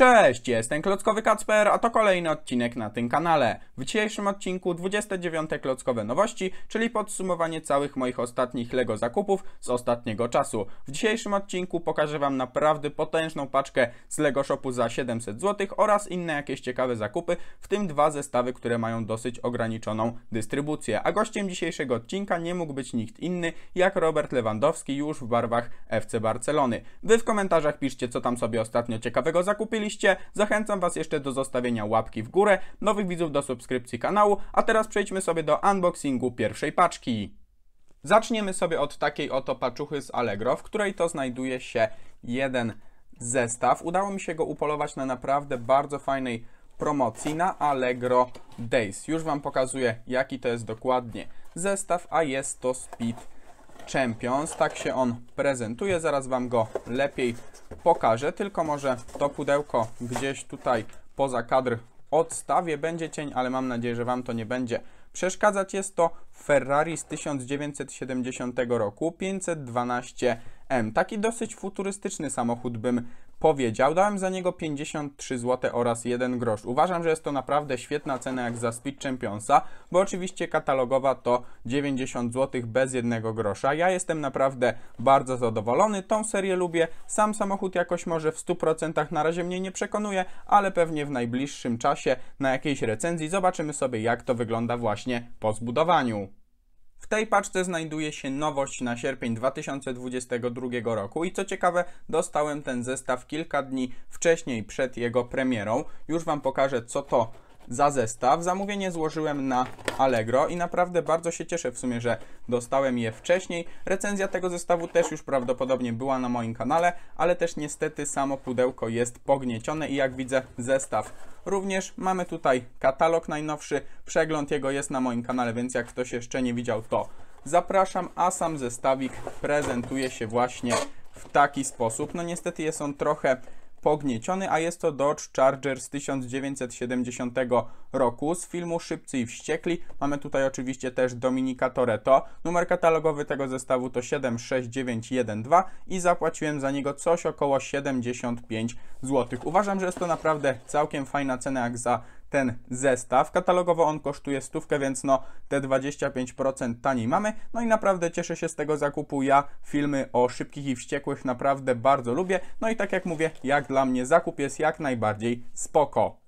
Cześć, jestem Klockowy Kacper, a to kolejny odcinek na tym kanale. W dzisiejszym odcinku 29 Klockowe Nowości, czyli podsumowanie całych moich ostatnich LEGO zakupów z ostatniego czasu. W dzisiejszym odcinku pokażę Wam naprawdę potężną paczkę z LEGO Shopu za 700 zł oraz inne jakieś ciekawe zakupy, w tym dwa zestawy, które mają dosyć ograniczoną dystrybucję. A gościem dzisiejszego odcinka nie mógł być nikt inny jak Robert Lewandowski już w barwach FC Barcelony. Wy w komentarzach piszcie co tam sobie ostatnio ciekawego zakupili oczywiście zachęcam Was jeszcze do zostawienia łapki w górę, nowych widzów do subskrypcji kanału, a teraz przejdźmy sobie do unboxingu pierwszej paczki. Zaczniemy sobie od takiej oto paczuchy z Allegro, w której to znajduje się jeden zestaw. Udało mi się go upolować na naprawdę bardzo fajnej promocji na Allegro Days. Już Wam pokazuję, jaki to jest dokładnie zestaw, a jest to Speed Champions. Tak się on prezentuje, zaraz Wam go lepiej pokażę, tylko może to pudełko gdzieś tutaj poza kadr odstawię, będzie cień, ale mam nadzieję, że Wam to nie będzie przeszkadzać. Jest to Ferrari z 1970 roku 512M. Taki dosyć futurystyczny samochód bym powiedział, dałem za niego 53 zł oraz 1 grosz. Uważam, że jest to naprawdę świetna cena jak za Speed Championsa, bo oczywiście katalogowa to 90 zł bez jednego grosza. Ja jestem naprawdę bardzo zadowolony, tą serię lubię, sam samochód jakoś może w 100% na razie mnie nie przekonuje, ale pewnie w najbliższym czasie na jakiejś recenzji zobaczymy sobie jak to wygląda właśnie po zbudowaniu. W tej paczce znajduje się nowość na sierpień 2022 roku i co ciekawe, dostałem ten zestaw kilka dni wcześniej przed jego premierą. Już Wam pokażę, co to za zestaw. Zamówienie złożyłem na Allegro i naprawdę bardzo się cieszę w sumie, że dostałem je wcześniej. Recenzja tego zestawu też już prawdopodobnie była na moim kanale, ale też niestety samo pudełko jest pogniecione i jak widzę zestaw również. Mamy tutaj katalog najnowszy, przegląd jego jest na moim kanale, więc jak ktoś jeszcze nie widział to zapraszam, a sam zestawik prezentuje się właśnie w taki sposób. No niestety jest on trochę pognieciony, a jest to Dodge Charger z 1970 roku z filmu Szybcy i Wściekli. Mamy tutaj oczywiście też Dominika Toretto. Numer katalogowy tego zestawu to 76912 i zapłaciłem za niego coś około 75 zł. Uważam, że jest to naprawdę całkiem fajna cena jak za ten zestaw. Katalogowo on kosztuje stówkę, więc no te 25% taniej mamy. No i naprawdę cieszę się z tego zakupu. Ja filmy o szybkich i wściekłych naprawdę bardzo lubię. No i tak jak mówię, jak dla mnie zakup jest jak najbardziej spoko.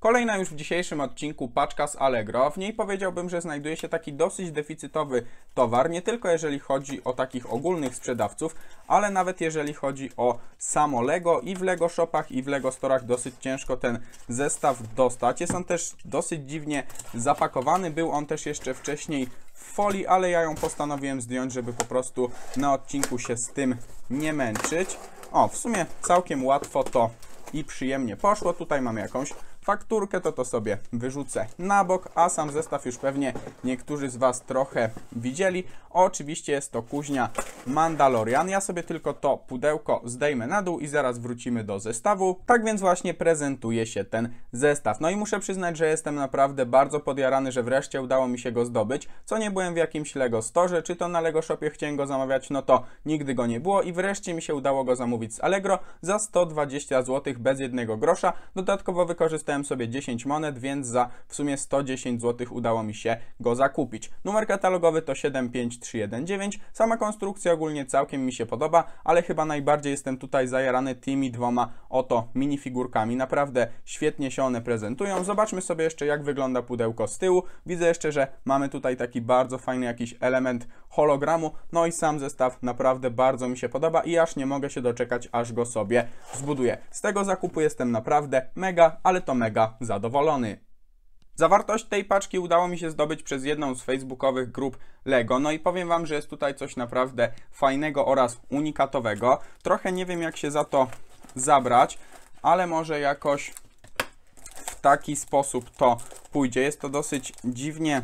Kolejna już w dzisiejszym odcinku paczka z Allegro. W niej powiedziałbym, że znajduje się taki dosyć deficytowy towar, nie tylko jeżeli chodzi o takich ogólnych sprzedawców, ale nawet jeżeli chodzi o samo Lego i w Lego Shopach i w Lego Storach dosyć ciężko ten zestaw dostać. Jest on też dosyć dziwnie zapakowany, był on też jeszcze wcześniej w folii, ale ja ją postanowiłem zdjąć, żeby po prostu na odcinku się z tym nie męczyć. O, w sumie całkiem łatwo to i przyjemnie poszło. Tutaj mamy jakąś fakturkę, to to sobie wyrzucę na bok, a sam zestaw już pewnie niektórzy z Was trochę widzieli. Oczywiście jest to kuźnia Mandalorian. Ja sobie tylko to pudełko zdejmę na dół i zaraz wrócimy do zestawu. Tak więc właśnie prezentuje się ten zestaw. No i muszę przyznać, że jestem naprawdę bardzo podjarany, że wreszcie udało mi się go zdobyć. Co nie byłem w jakimś Lego Store, czy to na Lego Shopie chciałem go zamawiać, no to nigdy go nie było i wreszcie mi się udało go zamówić z Allegro za 120 zł bez jednego grosza. Dodatkowo wykorzystałem sobie 10 monet, więc za w sumie 110 zł udało mi się go zakupić. Numer katalogowy to 75319. Sama konstrukcja ogólnie całkiem mi się podoba, ale chyba najbardziej jestem tutaj zajarany tymi dwoma oto minifigurkami. Naprawdę świetnie się one prezentują. Zobaczmy sobie jeszcze jak wygląda pudełko z tyłu. Widzę jeszcze, że mamy tutaj taki bardzo fajny jakiś element hologramu. No i sam zestaw naprawdę bardzo mi się podoba i aż nie mogę się doczekać, aż go sobie zbuduję. Z tego zakupu jestem naprawdę mega, ale to mega zadowolony. Zawartość tej paczki udało mi się zdobyć przez jedną z facebookowych grup LEGO. No i powiem Wam, że jest tutaj coś naprawdę fajnego oraz unikatowego. Trochę nie wiem, jak się za to zabrać, ale może jakoś w taki sposób to pójdzie. Jest to dosyć dziwnie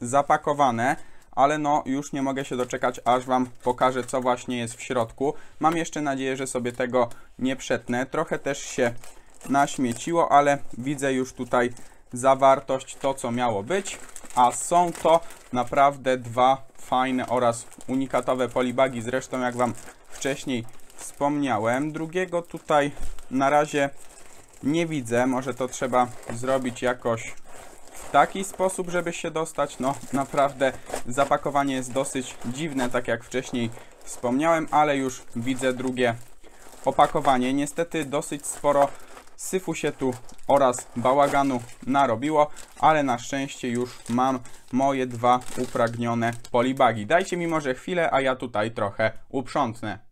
zapakowane ale no już nie mogę się doczekać, aż Wam pokażę, co właśnie jest w środku. Mam jeszcze nadzieję, że sobie tego nie przetnę. Trochę też się naśmieciło, ale widzę już tutaj zawartość, to co miało być, a są to naprawdę dwa fajne oraz unikatowe polibagi, zresztą jak Wam wcześniej wspomniałem. Drugiego tutaj na razie nie widzę, może to trzeba zrobić jakoś taki sposób, żeby się dostać. No naprawdę zapakowanie jest dosyć dziwne, tak jak wcześniej wspomniałem, ale już widzę drugie opakowanie. Niestety dosyć sporo syfu się tu oraz bałaganu narobiło, ale na szczęście już mam moje dwa upragnione polibagi. Dajcie mi może chwilę, a ja tutaj trochę uprzątnę.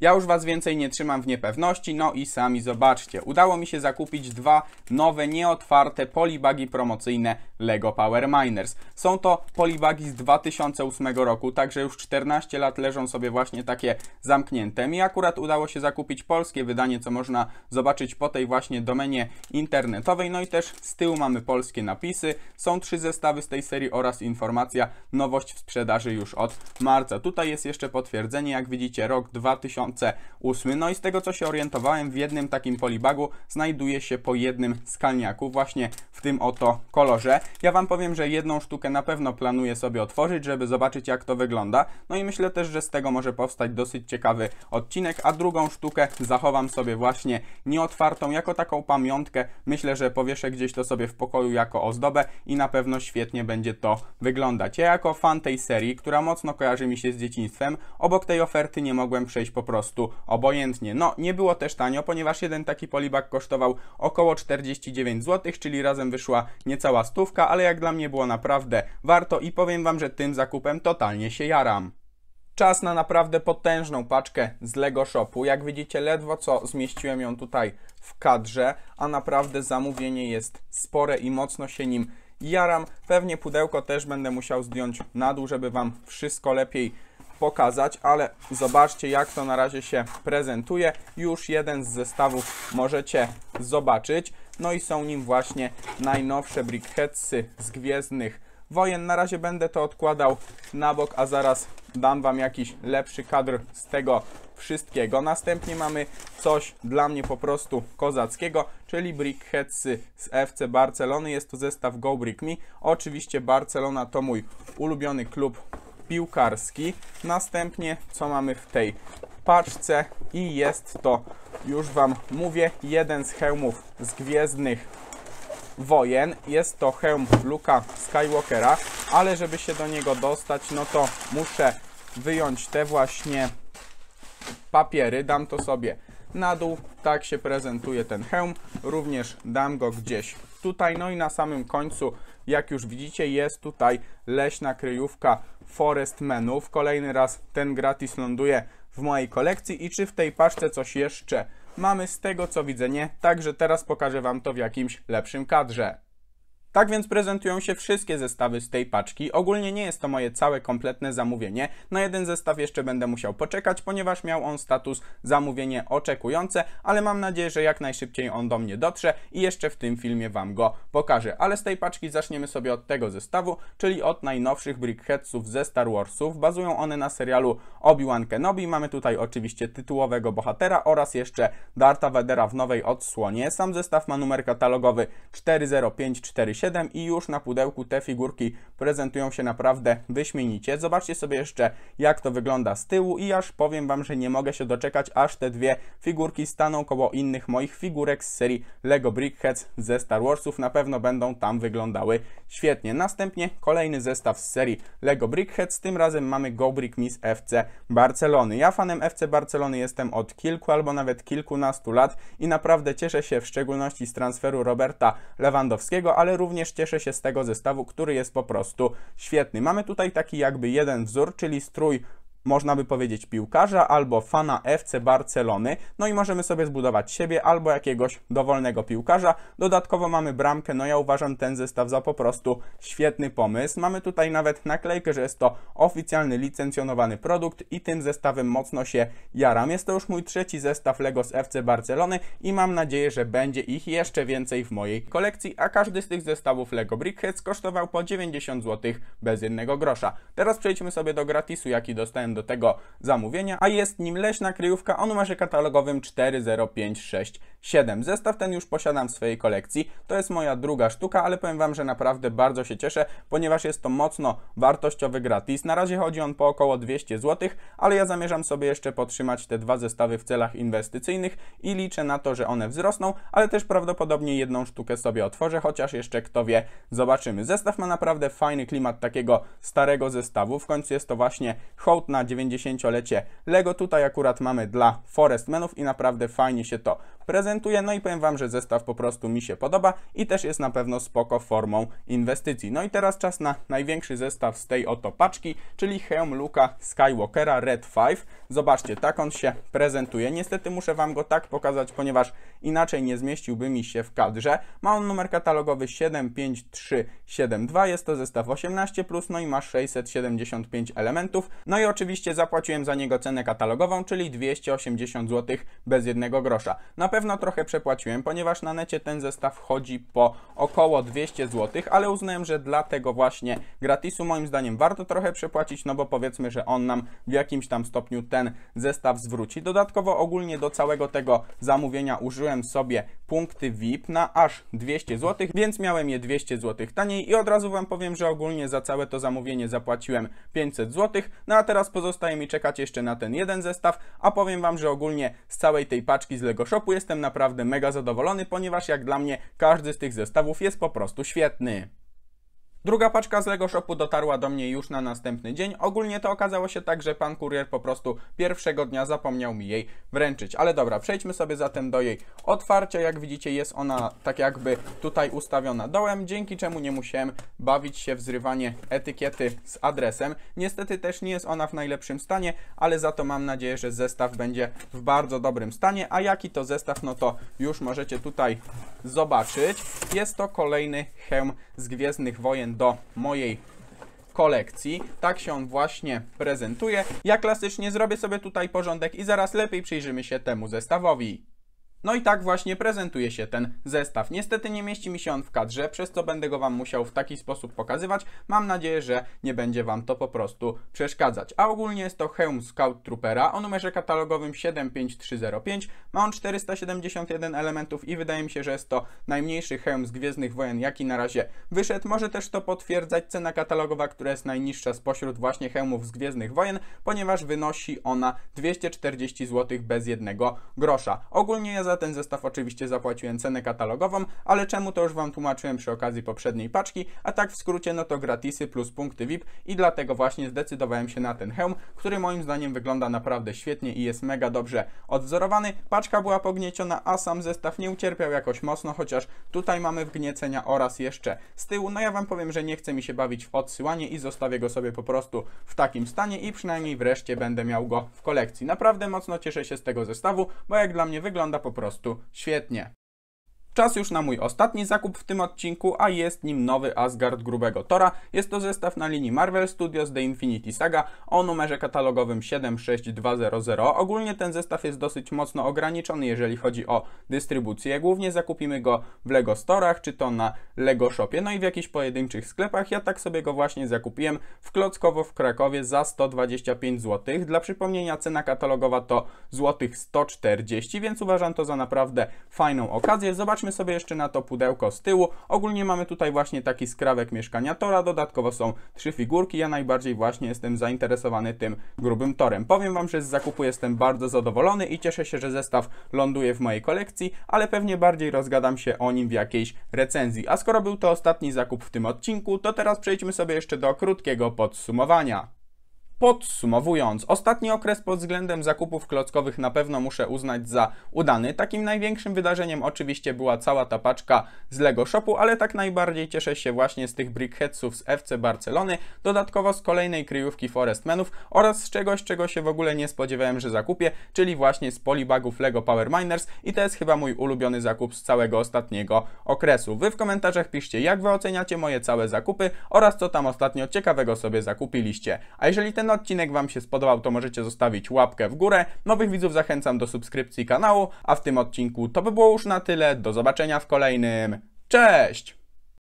Ja już Was więcej nie trzymam w niepewności, no i sami zobaczcie. Udało mi się zakupić dwa nowe, nieotwarte polibagi promocyjne LEGO Power Miners. Są to polibagi z 2008 roku, także już 14 lat leżą sobie właśnie takie zamknięte. Mi akurat udało się zakupić polskie wydanie, co można zobaczyć po tej właśnie domenie internetowej. No i też z tyłu mamy polskie napisy. Są trzy zestawy z tej serii oraz informacja, nowość w sprzedaży już od marca. Tutaj jest jeszcze potwierdzenie, jak widzicie, rok 2000 2008. No i z tego co się orientowałem, w jednym takim polibagu znajduje się po jednym skalniaku, właśnie w tym oto kolorze. Ja Wam powiem, że jedną sztukę na pewno planuję sobie otworzyć, żeby zobaczyć jak to wygląda. No i myślę też, że z tego może powstać dosyć ciekawy odcinek, a drugą sztukę zachowam sobie właśnie nieotwartą, jako taką pamiątkę. Myślę, że powieszę gdzieś to sobie w pokoju jako ozdobę i na pewno świetnie będzie to wyglądać. Ja jako fan tej serii, która mocno kojarzy mi się z dzieciństwem, obok tej oferty nie mogłem przejść po prostu prostu obojętnie. No, nie było też tanio, ponieważ jeden taki polibak kosztował około 49 zł, czyli razem wyszła niecała stówka, ale jak dla mnie było naprawdę warto i powiem Wam, że tym zakupem totalnie się jaram. Czas na naprawdę potężną paczkę z LEGO Shopu. Jak widzicie, ledwo co zmieściłem ją tutaj w kadrze, a naprawdę zamówienie jest spore i mocno się nim jaram. Pewnie pudełko też będę musiał zdjąć na dół, żeby Wam wszystko lepiej pokazać, ale zobaczcie jak to na razie się prezentuje. Już jeden z zestawów możecie zobaczyć. No i są nim właśnie najnowsze brickheadsy z Gwiezdnych Wojen. Na razie będę to odkładał na bok, a zaraz dam Wam jakiś lepszy kadr z tego wszystkiego. Następnie mamy coś dla mnie po prostu kozackiego, czyli brickheadsy z FC Barcelony. Jest to zestaw Go Brick Me. Oczywiście Barcelona to mój ulubiony klub piłkarski. Następnie co mamy w tej paczce i jest to, już Wam mówię, jeden z hełmów z Gwiezdnych Wojen. Jest to hełm Luka Skywalkera, ale żeby się do niego dostać, no to muszę wyjąć te właśnie papiery. Dam to sobie na dół. Tak się prezentuje ten hełm. Również dam go gdzieś tutaj. No i na samym końcu, jak już widzicie, jest tutaj leśna kryjówka Forest Forestmenów. Kolejny raz ten gratis ląduje w mojej kolekcji. I czy w tej paszce coś jeszcze mamy? Z tego co widzę nie. Także teraz pokażę Wam to w jakimś lepszym kadrze. Tak więc prezentują się wszystkie zestawy z tej paczki. Ogólnie nie jest to moje całe kompletne zamówienie. Na jeden zestaw jeszcze będę musiał poczekać, ponieważ miał on status zamówienie oczekujące, ale mam nadzieję, że jak najszybciej on do mnie dotrze i jeszcze w tym filmie Wam go pokażę. Ale z tej paczki zaczniemy sobie od tego zestawu, czyli od najnowszych Brickheadsów ze Star Warsów. Bazują one na serialu Obi-Wan Kenobi. Mamy tutaj oczywiście tytułowego bohatera oraz jeszcze Darta Vadera w nowej odsłonie. Sam zestaw ma numer katalogowy 40547 7 i już na pudełku te figurki prezentują się naprawdę wyśmienicie. Zobaczcie sobie jeszcze jak to wygląda z tyłu i aż powiem Wam, że nie mogę się doczekać, aż te dwie figurki staną koło innych moich figurek z serii LEGO Brickheads ze Star Warsów. Na pewno będą tam wyglądały świetnie. Następnie kolejny zestaw z serii LEGO Brickheads. Tym razem mamy Go Brick Miss FC Barcelony. Ja fanem FC Barcelony jestem od kilku albo nawet kilkunastu lat i naprawdę cieszę się w szczególności z transferu Roberta Lewandowskiego, ale również również cieszę się z tego zestawu, który jest po prostu świetny. Mamy tutaj taki jakby jeden wzór, czyli strój można by powiedzieć, piłkarza albo fana FC Barcelony. No i możemy sobie zbudować siebie albo jakiegoś dowolnego piłkarza. Dodatkowo mamy bramkę, no ja uważam ten zestaw za po prostu świetny pomysł. Mamy tutaj nawet naklejkę, że jest to oficjalny, licencjonowany produkt i tym zestawem mocno się jaram. Jest to już mój trzeci zestaw Lego z FC Barcelony i mam nadzieję, że będzie ich jeszcze więcej w mojej kolekcji, a każdy z tych zestawów Lego Brickheads kosztował po 90 zł bez jednego grosza. Teraz przejdźmy sobie do gratisu, jaki dostałem do tego zamówienia, a jest nim leśna kryjówka o numerze katalogowym 4056 7. Zestaw ten już posiadam w swojej kolekcji. To jest moja druga sztuka, ale powiem Wam, że naprawdę bardzo się cieszę, ponieważ jest to mocno wartościowy gratis. Na razie chodzi on po około 200 zł, ale ja zamierzam sobie jeszcze podtrzymać te dwa zestawy w celach inwestycyjnych i liczę na to, że one wzrosną, ale też prawdopodobnie jedną sztukę sobie otworzę, chociaż jeszcze kto wie, zobaczymy. Zestaw ma naprawdę fajny klimat takiego starego zestawu. W końcu jest to właśnie hołd na 90-lecie LEGO. Tutaj akurat mamy dla Forestmenów i naprawdę fajnie się to prezentuje prezentuje. No i powiem Wam, że zestaw po prostu mi się podoba i też jest na pewno spoko formą inwestycji. No i teraz czas na największy zestaw z tej oto paczki, czyli hełm Luka Skywalkera Red 5. Zobaczcie, tak on się prezentuje. Niestety muszę Wam go tak pokazać, ponieważ inaczej nie zmieściłby mi się w kadrze. Ma on numer katalogowy 75372, jest to zestaw 18+, plus, no i ma 675 elementów. No i oczywiście zapłaciłem za niego cenę katalogową, czyli 280 zł bez jednego grosza. Na pewno trochę przepłaciłem, ponieważ na necie ten zestaw chodzi po około 200 zł, ale uznałem, że dla tego właśnie gratisu moim zdaniem warto trochę przepłacić, no bo powiedzmy, że on nam w jakimś tam stopniu ten zestaw zwróci. Dodatkowo ogólnie do całego tego zamówienia użyłem sobie punkty VIP na aż 200 zł, więc miałem je 200 zł taniej i od razu Wam powiem, że ogólnie za całe to zamówienie zapłaciłem 500 zł, no a teraz pozostaje mi czekać jeszcze na ten jeden zestaw, a powiem Wam, że ogólnie z całej tej paczki z Lego Shopu jestem na naprawdę mega zadowolony, ponieważ jak dla mnie każdy z tych zestawów jest po prostu świetny. Druga paczka z Lego Shopu dotarła do mnie już na następny dzień. Ogólnie to okazało się tak, że pan kurier po prostu pierwszego dnia zapomniał mi jej wręczyć. Ale dobra, przejdźmy sobie zatem do jej otwarcia. Jak widzicie jest ona tak jakby tutaj ustawiona dołem, dzięki czemu nie musiałem bawić się w zrywanie etykiety z adresem. Niestety też nie jest ona w najlepszym stanie, ale za to mam nadzieję, że zestaw będzie w bardzo dobrym stanie. A jaki to zestaw, no to już możecie tutaj zobaczyć. Jest to kolejny hełm z Gwiezdnych Wojen do mojej kolekcji. Tak się on właśnie prezentuje. Ja klasycznie zrobię sobie tutaj porządek i zaraz lepiej przyjrzymy się temu zestawowi. No i tak właśnie prezentuje się ten zestaw. Niestety nie mieści mi się on w kadrze, przez co będę go Wam musiał w taki sposób pokazywać. Mam nadzieję, że nie będzie Wam to po prostu przeszkadzać. A ogólnie jest to hełm Scout Troopera o numerze katalogowym 75305. Ma on 471 elementów i wydaje mi się, że jest to najmniejszy hełm z Gwiezdnych Wojen, jaki na razie wyszedł. Może też to potwierdzać cena katalogowa, która jest najniższa spośród właśnie hełmów z Gwiezdnych Wojen, ponieważ wynosi ona 240 zł bez jednego grosza. Ogólnie ja za ten zestaw oczywiście zapłaciłem cenę katalogową, ale czemu to już Wam tłumaczyłem przy okazji poprzedniej paczki, a tak w skrócie no to gratisy plus punkty VIP i dlatego właśnie zdecydowałem się na ten hełm, który moim zdaniem wygląda naprawdę świetnie i jest mega dobrze odwzorowany. Paczka była pognieciona, a sam zestaw nie ucierpiał jakoś mocno, chociaż tutaj mamy wgniecenia oraz jeszcze z tyłu. No ja Wam powiem, że nie chcę mi się bawić w odsyłanie i zostawię go sobie po prostu w takim stanie i przynajmniej wreszcie będę miał go w kolekcji. Naprawdę mocno cieszę się z tego zestawu, bo jak dla mnie wygląda po prostu świetnie. Czas już na mój ostatni zakup w tym odcinku, a jest nim nowy Asgard grubego tora. Jest to zestaw na linii Marvel Studios The Infinity Saga o numerze katalogowym 76200. Ogólnie ten zestaw jest dosyć mocno ograniczony, jeżeli chodzi o dystrybucję. Głównie zakupimy go w LEGO Storach, czy to na LEGO Shopie, no i w jakichś pojedynczych sklepach. Ja tak sobie go właśnie zakupiłem w Klockowo w Krakowie za 125 zł. Dla przypomnienia cena katalogowa to złotych 140, więc uważam to za naprawdę fajną okazję. Zobaczmy Spójrzmy sobie jeszcze na to pudełko z tyłu. Ogólnie mamy tutaj właśnie taki skrawek mieszkania Tora, dodatkowo są trzy figurki. Ja najbardziej właśnie jestem zainteresowany tym grubym torem. Powiem Wam, że z zakupu jestem bardzo zadowolony i cieszę się, że zestaw ląduje w mojej kolekcji, ale pewnie bardziej rozgadam się o nim w jakiejś recenzji. A skoro był to ostatni zakup w tym odcinku, to teraz przejdźmy sobie jeszcze do krótkiego podsumowania. Podsumowując, ostatni okres pod względem zakupów klockowych na pewno muszę uznać za udany. Takim największym wydarzeniem oczywiście była cała ta paczka z LEGO Shopu, ale tak najbardziej cieszę się właśnie z tych Brickheadsów z FC Barcelony, dodatkowo z kolejnej kryjówki Forestmenów oraz z czegoś, czego się w ogóle nie spodziewałem, że zakupię, czyli właśnie z polibagów LEGO Power Miners i to jest chyba mój ulubiony zakup z całego ostatniego okresu. Wy w komentarzach piszcie, jak wy oceniacie moje całe zakupy oraz co tam ostatnio ciekawego sobie zakupiliście. A jeżeli ten ten odcinek Wam się spodobał, to możecie zostawić łapkę w górę. Nowych widzów zachęcam do subskrypcji kanału, a w tym odcinku to by było już na tyle. Do zobaczenia w kolejnym. Cześć!